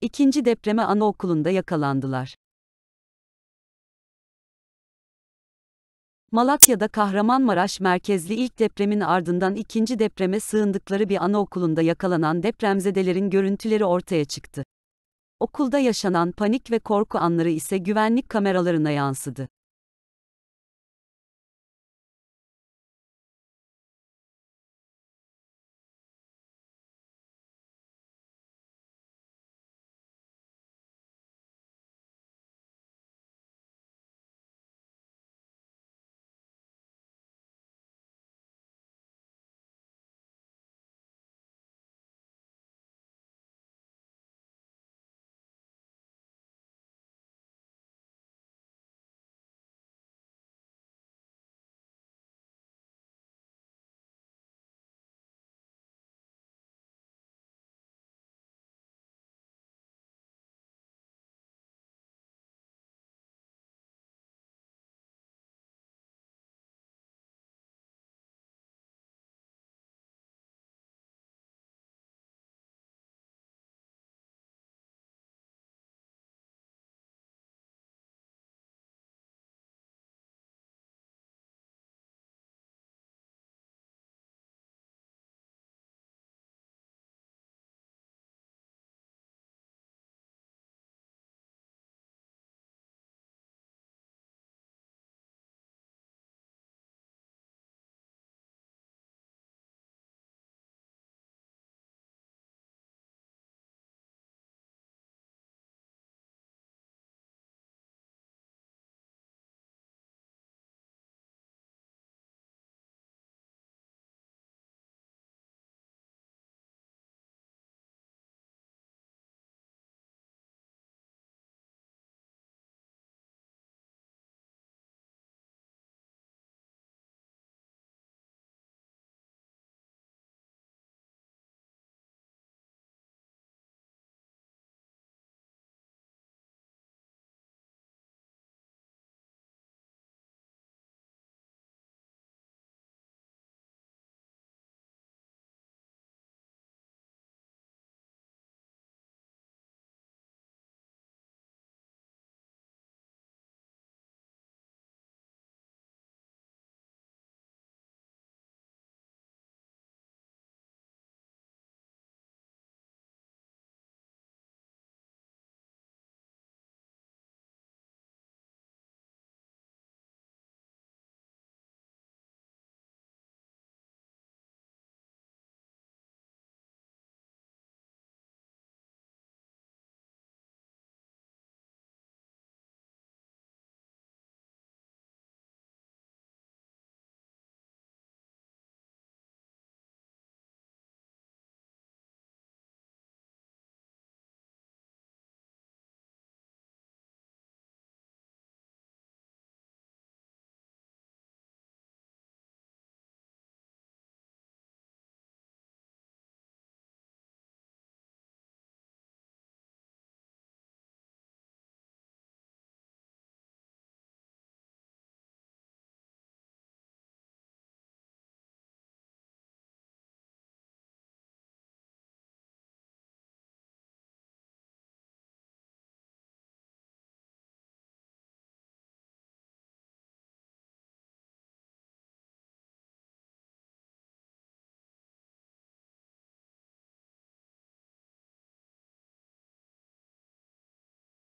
İkinci depreme anaokulunda yakalandılar. Malatya'da Kahramanmaraş merkezli ilk depremin ardından ikinci depreme sığındıkları bir anaokulunda yakalanan depremzedelerin görüntüleri ortaya çıktı. Okulda yaşanan panik ve korku anları ise güvenlik kameralarına yansıdı.